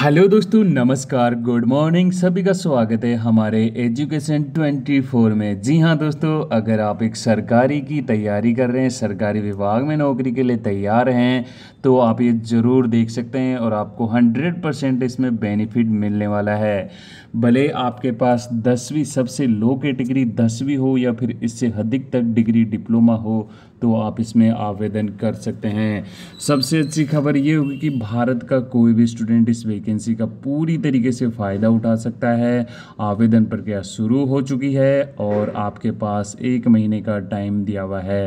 hello दोस्तों नमस्कार good morning सभी का स्वागत है हमारे एजुकेशन 24 में जी हाँ दोस्तों अगर आप एक सरकारी की तैयारी कर रहे हैं सरकारी विभाग में नौकरी के लिए तैयार हैं तो आप ये ज़रूर देख सकते हैं और आपको 100 परसेंट इसमें बेनिफिट मिलने वाला है भले आपके पास दसवीं सबसे लो कैटेगरी दसवीं हो या फिर इससे अधिक तक डिग्री डिप्लोमा हो तो आप इसमें आवेदन कर सकते हैं सबसे अच्छी खबर ये होगी कि भारत का कोई भी स्टूडेंट इस वैकेंसी का पूरी तरीके से फ़ायदा उठा सकता है आवेदन प्रक्रिया शुरू हो चुकी है और आपके पास एक महीने का टाइम दिया हुआ है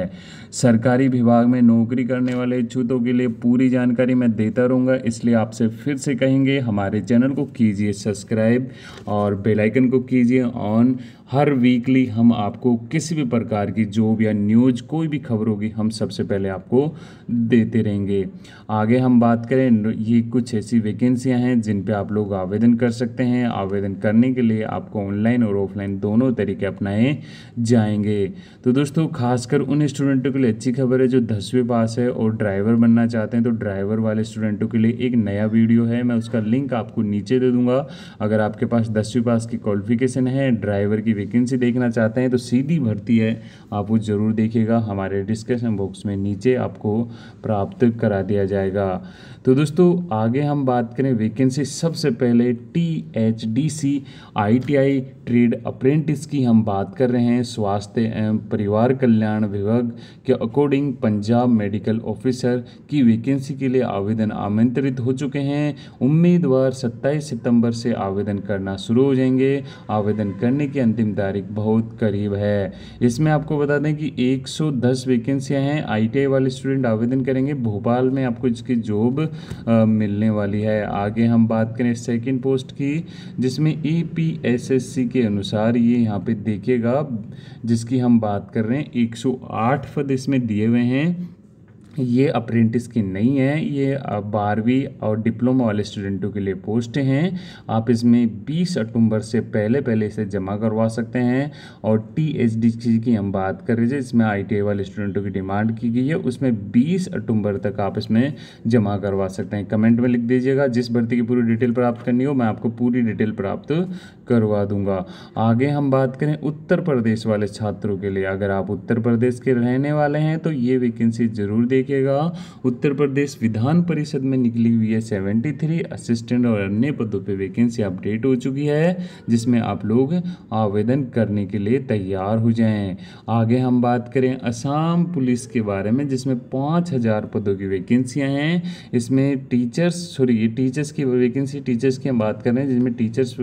सरकारी विभाग में नौकरी करने वाले इच्छुतों के लिए पूरी जानकारी मैं देता रहूँगा इसलिए आपसे फिर से कहेंगे हमारे चैनल को कीजिए सब्सक्राइब और बेलाइकन को कीजिए ऑन हर वीकली हम आपको किसी भी प्रकार की जॉब या न्यूज कोई भी खबर होगी हम सबसे पहले आपको देते रहेंगे आगे हम बात करें ये कुछ ऐसी वैकेंसियां हैं जिन पे आप लोग आवेदन कर सकते हैं आवेदन करने के लिए आपको ऑनलाइन और ऑफलाइन दोनों तरीके अपनाए जाएंगे तो दोस्तों खासकर उन स्टूडेंटों के लिए अच्छी खबर है जो दसवीं पास है और ड्राइवर बनना चाहते हैं तो ड्राइवर वाले स्टूडेंटों के लिए एक नया वीडियो है मैं उसका लिंक आपको नीचे दे दूंगा अगर आपके पास दसवीं पास की क्वालिफिकेशन है ड्राइवर की वैकेंसी देखना चाहते हैं तो सीधी भर्ती है आप वो ज़रूर देखिएगा हमारे डिस्क्रिप्शन बॉक्स में नीचे आपको प्राप्त करा दिया जाएगा तो दोस्तों आगे हम बात करें वैकेंसी सबसे पहले T H D C I T I trade apprentice की हम बात कर रहे हैं स्वास्थ्य एवं परिवार कल्याण विभाग के अकॉर्डिंग पंजाब मेडिकल ऑफिसर की वैकेंसी के लिए आवेदन आमंत्रित हो चुके हैं उम्मीदवार 27 सितंबर से आवेदन करना शुरू हो जाएंगे आवेदन करने की अंतिम अंतिम तारीख बहुत करीब है इसमें आपको बता दें कि 110 सौ वैकेंसियाँ हैं आईटीआई वाले स्टूडेंट आवेदन करेंगे भोपाल में आपको इसकी जॉब मिलने वाली है आगे हम बात करें सेकेंड पोस्ट की जिसमें ईपीएसएससी e के अनुसार ये यहाँ पर देखिएगा जिसकी हम बात कर रहे हैं 108 पद इसमें दिए हुए हैं ये अप्रेंटिस की नहीं है ये बारहवीं और डिप्लोमा वाले स्टूडेंटों के लिए पोस्ट हैं आप इसमें 20 अक्टूबर से पहले पहले इसे जमा करवा सकते हैं और टी एच डी की हम बात कर रहे थे इसमें आई वाले स्टूडेंटों की डिमांड की गई है उसमें 20 अक्टूबर तक आप इसमें जमा करवा सकते हैं कमेंट में लिख दीजिएगा जिस भर्ती की पूरी डिटेल प्राप्त करनी हो मैं आपको पूरी डिटेल प्राप्त करवा दूंगा आगे हम बात करें उत्तर प्रदेश वाले छात्रों के लिए अगर आप उत्तर प्रदेश के रहने वाले हैं तो ये वैकेंसी ज़रूर देखिएगा उत्तर प्रदेश विधान परिषद में निकली हुई है सेवेंटी थ्री असिस्टेंट और अन्य पदों पर वैकेंसी अपडेट हो चुकी है जिसमें आप लोग आवेदन करने के लिए तैयार हो जाएँ आगे हम बात करें असम पुलिस के बारे में जिसमें पाँच हज़ार पदों की वैकेंसियां हैं इसमें टीचर्स सॉरी टीचर्स की वैकेंसी टीचर्स की हम बात कर रहे हैं जिसमें टीचर्स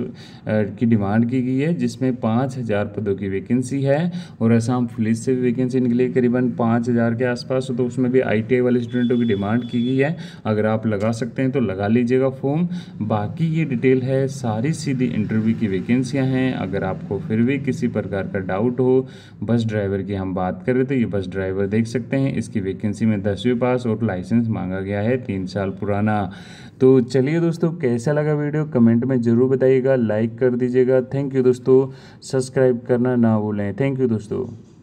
की डिमांड की गई है जिसमें पाँच हज़ार पदों की वैकेंसी है और ऐसा हम पुलिस से भी वैकेंसी निकली करीबन पाँच हज़ार के आसपास तो उसमें भी आई वाले स्टूडेंटों की डिमांड की गई है अगर आप लगा सकते हैं तो लगा लीजिएगा फॉर्म बाकी ये डिटेल है सारी सीधी इंटरव्यू की वैकेंसियाँ हैं अगर आपको फिर भी किसी प्रकार का डाउट हो बस ड्राइवर की हम बात करें तो ये बस ड्राइवर देख सकते हैं इसकी वैकेंसी में दसवीं पास और लाइसेंस मांगा गया है तीन साल पुराना तो चलिए दोस्तों कैसा लगा वीडियो कमेंट में ज़रूर बताइएगा लाइक कर दीजिए दीजिएगा थैंक यू दोस्तों सब्सक्राइब करना ना भूलें थैंक यू दोस्तों